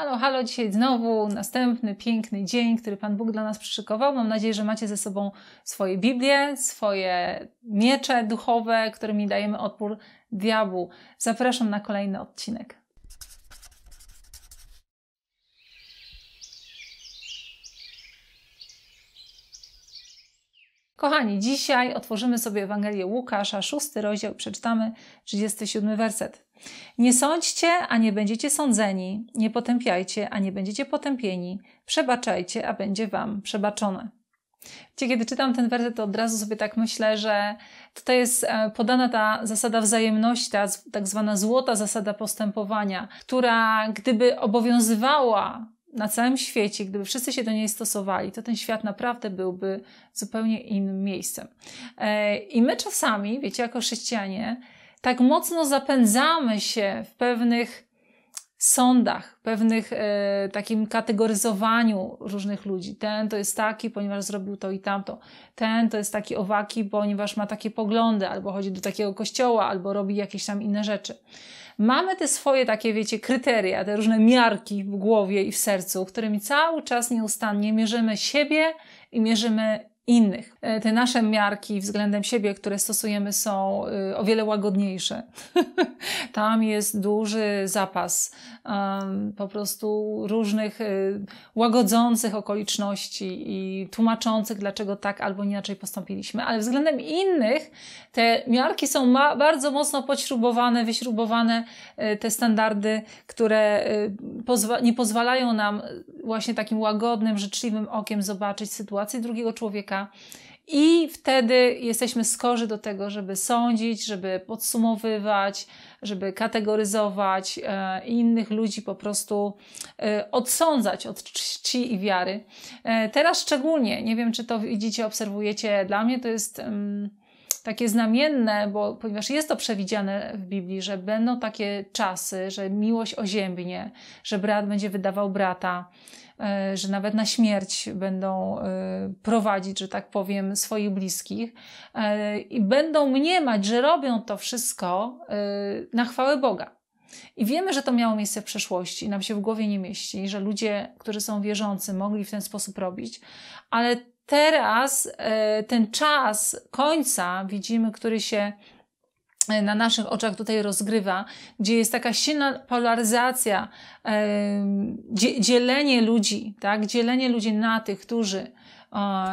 Halo, halo, dzisiaj znowu następny piękny dzień, który Pan Bóg dla nas przyszykował. Mam nadzieję, że macie ze sobą swoje Biblię, swoje miecze duchowe, którymi dajemy odpór diabłu. Zapraszam na kolejny odcinek. Kochani, dzisiaj otworzymy sobie Ewangelię Łukasza, szósty rozdział, przeczytamy 37 werset. Nie sądźcie, a nie będziecie sądzeni, nie potępiajcie, a nie będziecie potępieni, przebaczajcie, a będzie wam przebaczone. kiedy czytam ten werset, to od razu sobie tak myślę, że tutaj jest e, podana ta zasada wzajemności, ta tak zwana złota zasada postępowania, która gdyby obowiązywała na całym świecie, gdyby wszyscy się do niej stosowali, to ten świat naprawdę byłby zupełnie innym miejscem. E, I my czasami, wiecie, jako chrześcijanie, tak mocno zapędzamy się w pewnych sądach, pewnych e, takim kategoryzowaniu różnych ludzi. Ten to jest taki, ponieważ zrobił to i tamto. Ten to jest taki owaki, ponieważ ma takie poglądy, albo chodzi do takiego kościoła, albo robi jakieś tam inne rzeczy. Mamy te swoje takie, wiecie, kryteria, te różne miarki w głowie i w sercu, którymi cały czas nieustannie mierzymy siebie i mierzymy innych. E, te nasze miarki względem siebie, które stosujemy, są y, o wiele łagodniejsze. Tam jest duży zapas um, po prostu różnych y, łagodzących okoliczności i tłumaczących, dlaczego tak albo inaczej postąpiliśmy. Ale względem innych te miarki są bardzo mocno podśrubowane, wyśrubowane y, te standardy, które nie pozwalają nam właśnie takim łagodnym, życzliwym okiem zobaczyć sytuację drugiego człowieka i wtedy jesteśmy skorzy do tego, żeby sądzić, żeby podsumowywać, żeby kategoryzować e, innych ludzi po prostu e, odsądzać od czci i wiary. E, teraz szczególnie, nie wiem czy to widzicie, obserwujecie, dla mnie to jest. Mm, takie znamienne, bo ponieważ jest to przewidziane w Biblii, że będą takie czasy, że miłość oziębnie, że brat będzie wydawał brata, e, że nawet na śmierć będą e, prowadzić, że tak powiem, swoich bliskich e, i będą mniemać, że robią to wszystko na chwałę Boga. I wiemy, że to miało miejsce w przeszłości, i nam się w głowie nie mieści, że ludzie, którzy są wierzący, mogli w ten sposób robić, ale teraz e, ten czas końca widzimy, który się e, na naszych oczach tutaj rozgrywa, gdzie jest taka silna polaryzacja, e, dzielenie ludzi, tak? dzielenie ludzi na tych, którzy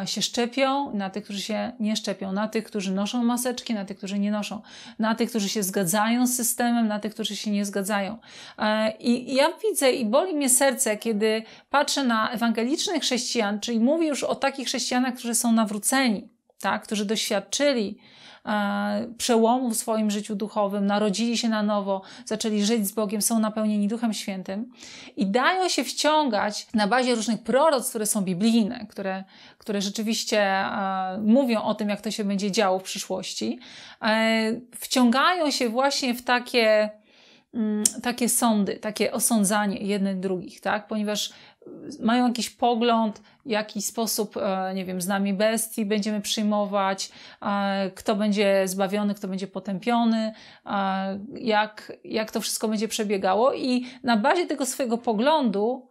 się szczepią, na tych, którzy się nie szczepią, na tych, którzy noszą maseczki, na tych, którzy nie noszą, na tych, którzy się zgadzają z systemem, na tych, którzy się nie zgadzają. E, I ja widzę i boli mnie serce, kiedy patrzę na ewangelicznych chrześcijan, czyli mówię już o takich chrześcijanach, którzy są nawróceni, tak, którzy doświadczyli E, przełomu w swoim życiu duchowym, narodzili się na nowo, zaczęli żyć z Bogiem, są napełnieni Duchem Świętym i dają się wciągać na bazie różnych proroc, które są biblijne, które, które rzeczywiście e, mówią o tym, jak to się będzie działo w przyszłości, e, wciągają się właśnie w takie mm, takie sądy, takie osądzanie jednych drugich, tak? Ponieważ mają jakiś pogląd, jaki sposób, e, nie wiem, z nami bestii będziemy przyjmować, e, kto będzie zbawiony, kto będzie potępiony, e, jak, jak to wszystko będzie przebiegało, i na bazie tego swojego poglądu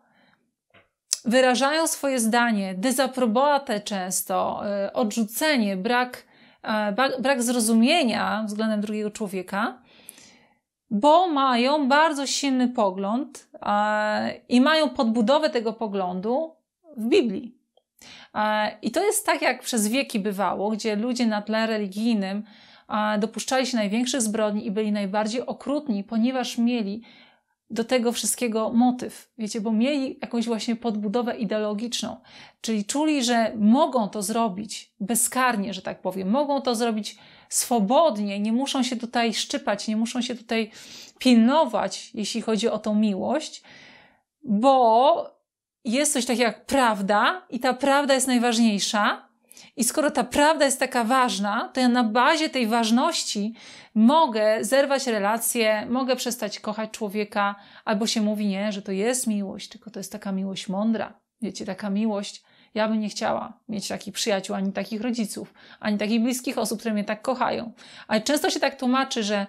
wyrażają swoje zdanie, dezaprobatę często, odrzucenie, brak, brak zrozumienia względem drugiego człowieka bo mają bardzo silny pogląd e, i mają podbudowę tego poglądu w Biblii. E, I to jest tak, jak przez wieki bywało, gdzie ludzie na tle religijnym e, dopuszczali się największych zbrodni i byli najbardziej okrutni, ponieważ mieli do tego wszystkiego motyw, wiecie, bo mieli jakąś właśnie podbudowę ideologiczną, czyli czuli, że mogą to zrobić bezkarnie, że tak powiem, mogą to zrobić swobodnie, nie muszą się tutaj szczypać, nie muszą się tutaj pilnować, jeśli chodzi o tą miłość, bo jest coś takiego jak prawda i ta prawda jest najważniejsza. I skoro ta prawda jest taka ważna, to ja na bazie tej ważności mogę zerwać relacje, mogę przestać kochać człowieka, albo się mówi nie, że to jest miłość, tylko to jest taka miłość mądra. Wiecie, taka miłość, ja bym nie chciała mieć takich przyjaciół, ani takich rodziców, ani takich bliskich osób, które mnie tak kochają. Ale często się tak tłumaczy, że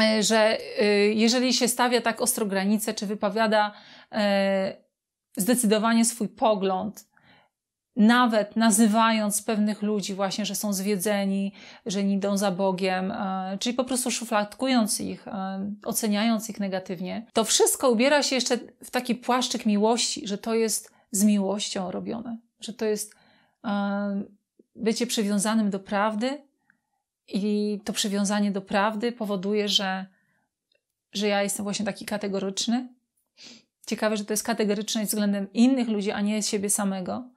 e, że e, jeżeli się stawia tak ostro granice, czy wypowiada e, zdecydowanie swój pogląd, nawet nazywając pewnych ludzi właśnie, że są zwiedzeni, że nie idą za Bogiem, czyli po prostu szufladkując ich, oceniając ich negatywnie, to wszystko ubiera się jeszcze w taki płaszczyk miłości, że to jest z miłością robione, że to jest bycie przywiązanym do prawdy i to przywiązanie do prawdy powoduje, że, że ja jestem właśnie taki kategoryczny. Ciekawe, że to jest kategoryczność względem innych ludzi, a nie siebie samego.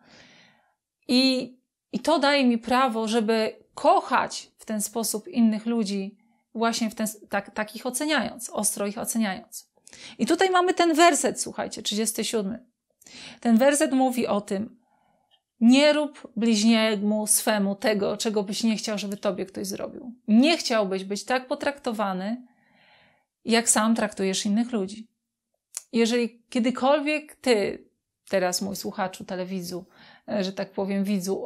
I, I to daje mi prawo, żeby kochać w ten sposób innych ludzi, właśnie w ten, tak, tak ich oceniając, ostro ich oceniając. I tutaj mamy ten werset, słuchajcie, 37. Ten werset mówi o tym: nie rób bliźniemu swemu tego, czego byś nie chciał, żeby tobie ktoś zrobił. Nie chciałbyś być tak potraktowany, jak sam traktujesz innych ludzi. Jeżeli kiedykolwiek ty, teraz mój słuchaczu, telewidzu, e, że tak powiem, widzu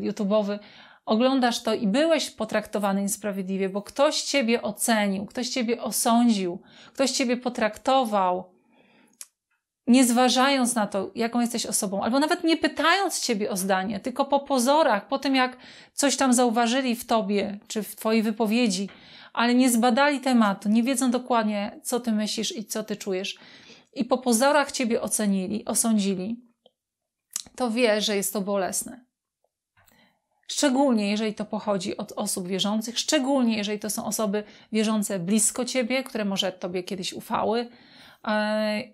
yy, YouTube'owy, oglądasz to i byłeś potraktowany niesprawiedliwie, bo ktoś ciebie ocenił, ktoś ciebie osądził, ktoś ciebie potraktował nie zważając na to, jaką jesteś osobą, albo nawet nie pytając ciebie o zdanie, tylko po pozorach, po tym jak coś tam zauważyli w tobie czy w twojej wypowiedzi, ale nie zbadali tematu, nie wiedzą dokładnie, co ty myślisz i co ty czujesz, i po pozorach ciebie ocenili, osądzili, to wie, że jest to bolesne. Szczególnie jeżeli to pochodzi od osób wierzących, szczególnie jeżeli to są osoby wierzące blisko ciebie, które może tobie kiedyś ufały,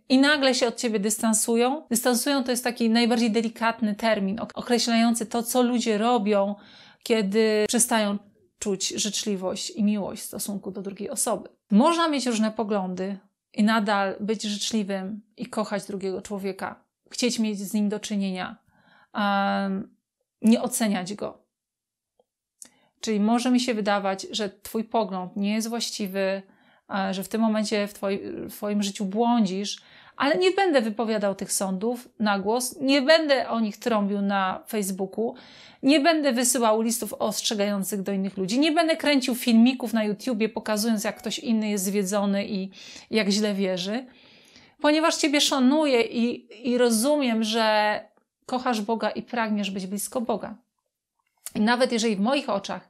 i nagle się od ciebie dystansują. Dystansują to jest taki najbardziej delikatny termin, określający to, co ludzie robią, kiedy przestają czuć życzliwość i miłość w stosunku do drugiej osoby. Można mieć różne poglądy i nadal być życzliwym i kochać drugiego człowieka, chcieć mieć z nim do czynienia, nie oceniać go. Czyli może mi się wydawać, że Twój pogląd nie jest właściwy, E, że w tym momencie w, twoi, w Twoim życiu błądzisz, ale nie będę wypowiadał tych sądów na głos, nie będę o nich trąbił na Facebooku, nie będę wysyłał listów ostrzegających do innych ludzi, nie będę kręcił filmików na YouTubie pokazując, jak ktoś inny jest zwiedzony i jak źle wierzy, ponieważ Ciebie szanuję i, i rozumiem, że kochasz Boga i pragniesz być blisko Boga. I nawet jeżeli w moich oczach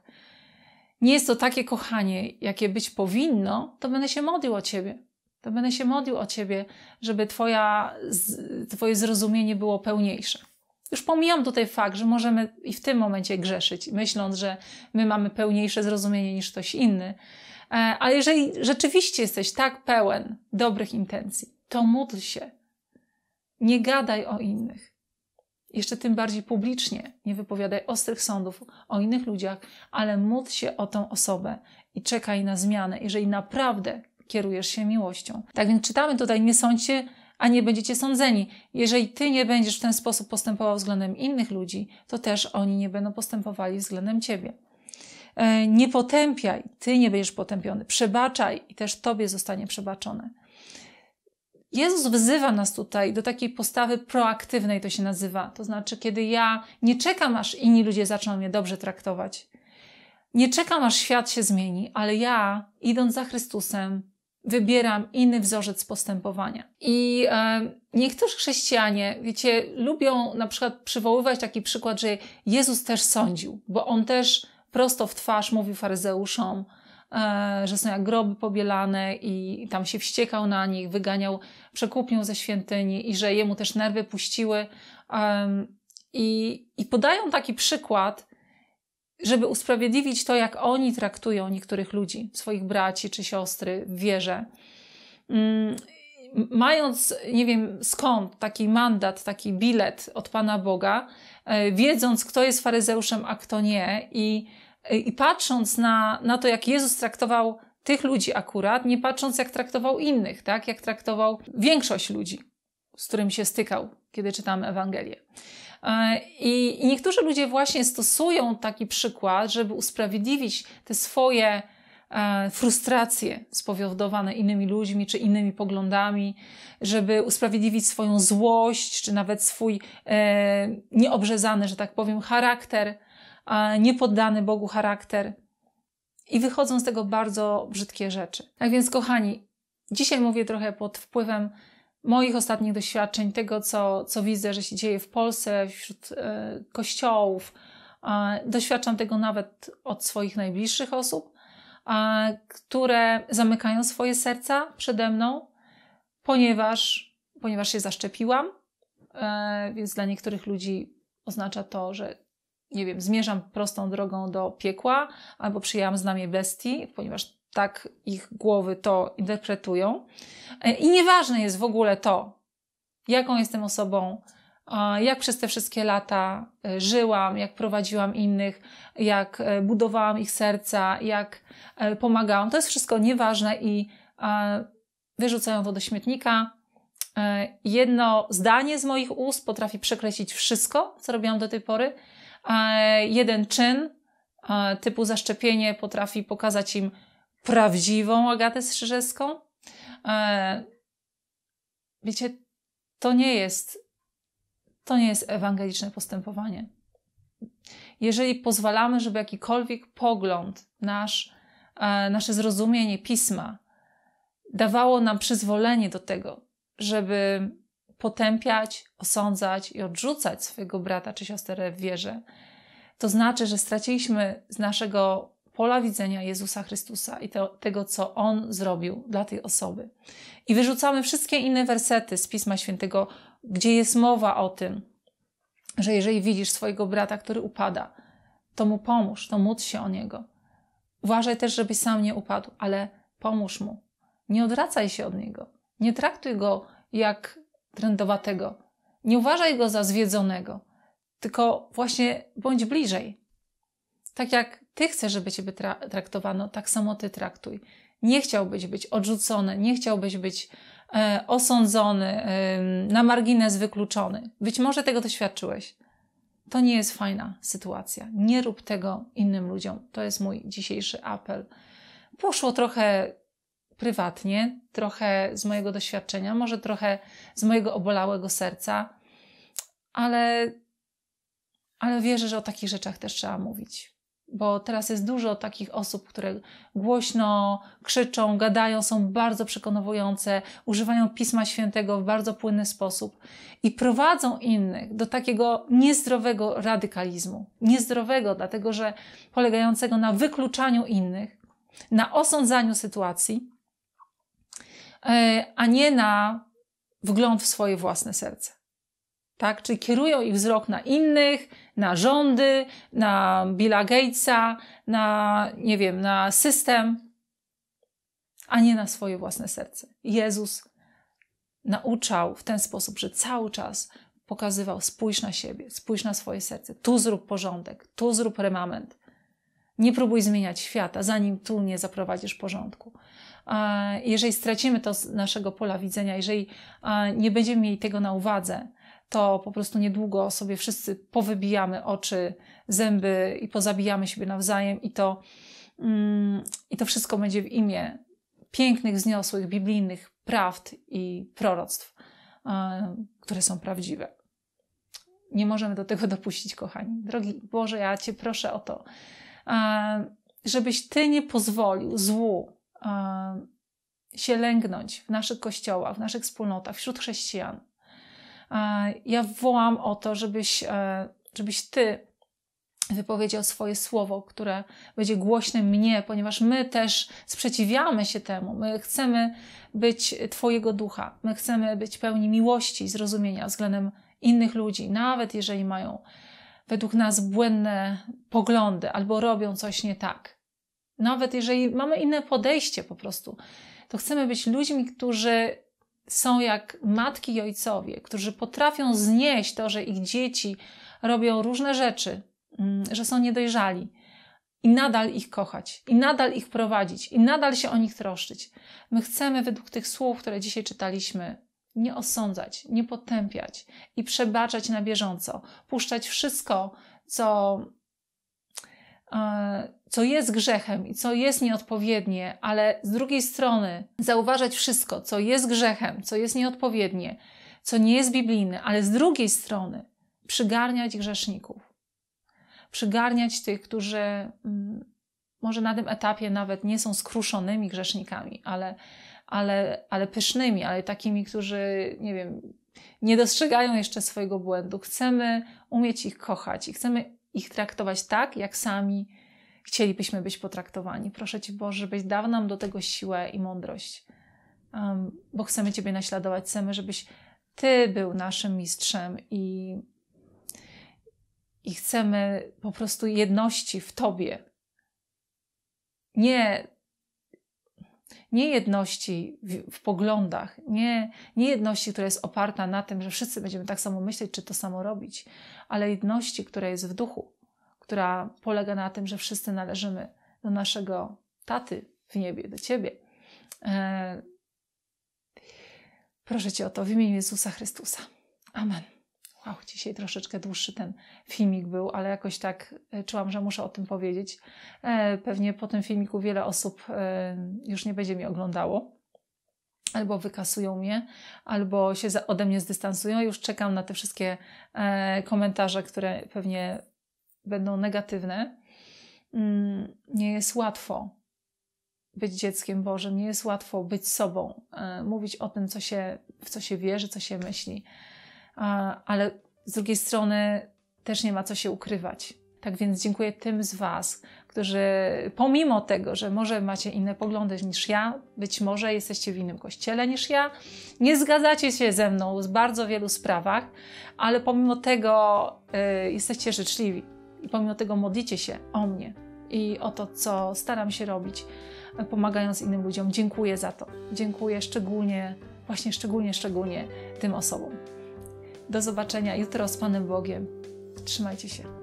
nie jest to takie kochanie, jakie być powinno, to będę się modlił o Ciebie. To będę się modlił o Ciebie, żeby twoja, Twoje zrozumienie było pełniejsze. Już pomijam tutaj fakt, że możemy i w tym momencie grzeszyć, myśląc, że my mamy pełniejsze zrozumienie niż ktoś inny. Ale jeżeli rzeczywiście jesteś tak pełen dobrych intencji, to módl się. Nie gadaj o innych jeszcze tym bardziej publicznie. Nie wypowiadaj ostrych sądów o innych ludziach, ale módl się o tą osobę i czekaj na zmianę, jeżeli naprawdę kierujesz się miłością. Tak więc czytamy tutaj, nie sądźcie, a nie będziecie sądzeni. Jeżeli ty nie będziesz w ten sposób postępował względem innych ludzi, to też oni nie będą postępowali względem ciebie. E, nie potępiaj, ty nie będziesz potępiony. Przebaczaj i też tobie zostanie przebaczone. Jezus wzywa nas tutaj do takiej postawy proaktywnej, to się nazywa. To znaczy, kiedy ja nie czekam, aż inni ludzie zaczną mnie dobrze traktować. Nie czekam, aż świat się zmieni, ale ja, idąc za Chrystusem, wybieram inny wzorzec postępowania. I e, niektórzy chrześcijanie, wiecie, lubią na przykład przywoływać taki przykład, że Jezus też sądził, bo on też prosto w twarz mówił faryzeuszom, E, że są jak groby pobielane i tam się wściekał na nich, wyganiał przekupnią ze świątyni i że jemu też nerwy puściły. I, i podają taki przykład, żeby usprawiedliwić to, jak oni traktują niektórych ludzi, swoich braci czy siostry w wierze. Mm, mając, nie wiem skąd, taki mandat, taki bilet od Pana Boga, e, wiedząc, kto jest faryzeuszem, a kto nie, i Y, I patrząc na, na to, jak Jezus traktował tych ludzi akurat, nie patrząc jak traktował innych, tak? Jak traktował większość ludzi, z którym się stykał, kiedy czytamy Ewangelię. Y, I, I niektórzy ludzie właśnie stosują taki przykład, żeby usprawiedliwić te swoje e, frustracje spowodowane innymi ludźmi czy innymi poglądami, żeby usprawiedliwić swoją złość, czy nawet swój e, nieobrzezany, że tak powiem, charakter niepoddany Bogu charakter. I wychodzą z tego bardzo brzydkie rzeczy. Tak więc, kochani, dzisiaj mówię trochę pod wpływem moich ostatnich doświadczeń, tego, co, co widzę, że się dzieje w Polsce, wśród e, kościołów. E, doświadczam tego nawet od swoich najbliższych osób, e, które zamykają swoje serca przede mną, ponieważ, ponieważ się zaszczepiłam. E, więc dla niektórych ludzi oznacza to, że nie wiem, zmierzam prostą drogą do piekła albo przyjęłam znamie bestii, ponieważ tak ich głowy to interpretują. E, I nieważne jest w ogóle to, jaką jestem osobą, jak przez te wszystkie lata e, żyłam, jak prowadziłam innych, jak e, budowałam ich serca, jak pomagałam. To jest wszystko nieważne i wyrzucają to do śmietnika. Jedno zdanie z moich ust potrafi przekreślić wszystko, co robiłam do tej pory. E, jeden czyn e, typu zaszczepienie potrafi pokazać im prawdziwą Agatę Strzyżewską. E, wiecie, to nie jest, to nie jest ewangeliczne postępowanie. Jeżeli pozwalamy, żeby jakikolwiek pogląd nasz, nasze zrozumienie pisma dawało nam przyzwolenie do tego, żeby potępiać, osądzać i odrzucać swojego brata czy siostrę w wierze, to znaczy, że straciliśmy z naszego pola widzenia Jezusa Chrystusa i tego, co On zrobił dla tej osoby. I wyrzucamy wszystkie inne wersety z Pisma Świętego, gdzie jest mowa o tym, że jeżeli widzisz swojego brata, który upada, to mu pomóż, to módl się o niego. Uważaj też, żeby sam nie upadł, ale pomóż mu. Nie odwracaj się od niego. Nie traktuj go jak trendowatego, Nie uważaj go za zwiedzonego, tylko właśnie bądź bliżej. Tak jak ty chcesz, żeby ciebie tra- traktowano, tak samo ty traktuj. Nie chciałbyś być odrzucony, nie chciałbyś być e, osądzony, e, na margines wykluczony. Być może tego doświadczyłeś. To nie jest fajna sytuacja. Nie rób tego innym ludziom. To jest mój dzisiejszy apel. Poszło trochę prywatnie, trochę z mojego doświadczenia, może trochę z mojego obolałego serca, ale, ale wierzę, że o takich rzeczach też trzeba mówić. Bo teraz jest dużo takich osób, które głośno krzyczą, gadają, są bardzo przekonujące, używają Pisma Świętego w bardzo płynny sposób i prowadzą innych do takiego niezdrowego radykalizmu. Niezdrowego, dlatego że polegającego na wykluczaniu innych, na osądzaniu sytuacji, E, a nie na wgląd w swoje własne serce. Tak? Czyli kierują ich wzrok na innych, na rządy, na Billa Gatesa, na, nie wiem, na system, a nie na swoje własne serce. Jezus nauczał w ten sposób, że cały czas pokazywał: spójrz na siebie, spójrz na swoje serce, tu zrób porządek, tu zrób remament. Nie próbuj zmieniać świata, zanim tu nie zaprowadzisz porządku jeżeli stracimy to z naszego pola widzenia, jeżeli nie będziemy mieli tego na uwadze, to po prostu niedługo sobie wszyscy powybijamy oczy, zęby i pozabijamy siebie nawzajem, i to, mm, i to wszystko będzie w imię pięknych, wzniosłych, biblijnych prawd i proroctw, które są prawdziwe. Nie możemy do tego dopuścić, kochani. Drogi Boże, ja Cię proszę o to, żebyś Ty nie pozwolił złu E, się lęgnąć w naszych kościołach, w naszych wspólnotach, wśród chrześcijan. E, ja wołam o to, żebyś, e, żebyś ty wypowiedział swoje słowo, które będzie głośne mnie, ponieważ my też sprzeciwiamy się temu. My chcemy być Twojego ducha, my chcemy być pełni miłości, zrozumienia względem innych ludzi, nawet jeżeli mają według nas błędne poglądy albo robią coś nie tak. Nawet jeżeli mamy inne podejście po prostu, to chcemy być ludźmi, którzy są jak matki i ojcowie, którzy potrafią znieść to, że ich dzieci robią różne rzeczy, mm, że są niedojrzali i nadal ich kochać, i nadal ich prowadzić, i nadal się o nich troszczyć. My chcemy, według tych słów, które dzisiaj czytaliśmy, nie osądzać, nie potępiać i przebaczać na bieżąco, puszczać wszystko, co E, co jest grzechem i co jest nieodpowiednie, ale z drugiej strony zauważać wszystko, co jest grzechem, co jest nieodpowiednie, co nie jest biblijne, ale z drugiej strony przygarniać grzeszników, przygarniać tych, którzy mm, może na tym etapie nawet nie są skruszonymi grzesznikami, ale, ale, ale pysznymi, ale takimi, którzy, nie wiem, nie dostrzegają jeszcze swojego błędu. Chcemy umieć ich kochać i chcemy ich traktować tak, jak sami chcielibyśmy być potraktowani. Proszę Cię Boże, żebyś dał nam do tego siłę i mądrość, um, bo chcemy Ciebie naśladować, chcemy, żebyś Ty był naszym mistrzem i, i chcemy po prostu jedności w Tobie. Nie niejedności w, w poglądach, nie, niejedności, która jest oparta na tym, że wszyscy będziemy tak samo myśleć czy to samo robić, ale jedności, która jest w duchu, która polega na tym, że wszyscy należymy do naszego taty w niebie, do ciebie. E, proszę cię o to w imieniu Jezusa Chrystusa. Amen wow, dzisiaj troszeczkę dłuższy ten filmik był, ale jakoś tak e, czułam, że muszę o tym powiedzieć. E, pewnie po tym filmiku wiele osób e, już nie będzie mnie oglądało. Albo wykasują mnie, albo się ode mnie zdystansują. Już czekam na te wszystkie komentarze, które pewnie będą negatywne. Mm, nie jest łatwo być dzieckiem Bożym, nie jest łatwo być sobą, mówić o tym, co się, w co się wierzy, co się myśli ale z drugiej strony też nie ma co się ukrywać. Tak więc dziękuję tym z Was, którzy pomimo tego, że może macie inne poglądy niż ja, być może jesteście w innym kościele niż ja, nie zgadzacie się ze mną w bardzo wielu sprawach, ale pomimo tego y, jesteście życzliwi i pomimo tego modlicie się o mnie i o to, co staram się robić, pomagając innym ludziom. Dziękuję za to. Dziękuję szczególnie, właśnie szczególnie, szczególnie tym osobom. Do zobaczenia jutro z Panem Bogiem. Trzymajcie się.